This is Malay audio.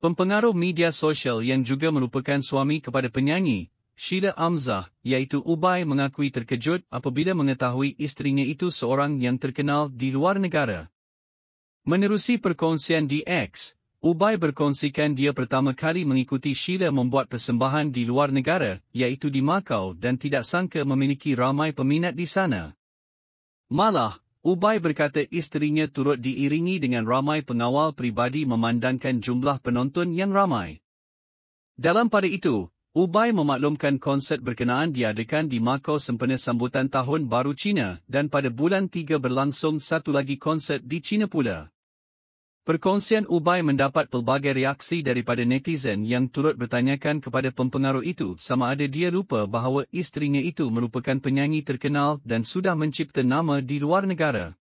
Pempengaruh media sosial yang juga merupakan suami kepada penyanyi, Syira Amzah, iaitu Ubay mengakui terkejut apabila mengetahui isterinya itu seorang yang terkenal di luar negara. Menerusi perkongsian di X, Ubay berkongsikan dia pertama kali mengikuti Syira membuat persembahan di luar negara, iaitu di Macau dan tidak sangka memiliki ramai peminat di sana. Malah, Ubay berkata isterinya turut diiringi dengan ramai pengawal pribadi memandangkan jumlah penonton yang ramai. Dalam pada itu, Ubay memaklumkan konsert berkenaan diadakan di Macau sempena sambutan Tahun Baru China dan pada bulan 3 berlangsung satu lagi konsert di China pula. Perkongsian Ubay mendapat pelbagai reaksi daripada netizen yang turut bertanyakan kepada pempengaruh itu sama ada dia lupa bahawa isterinya itu merupakan penyanyi terkenal dan sudah mencipta nama di luar negara.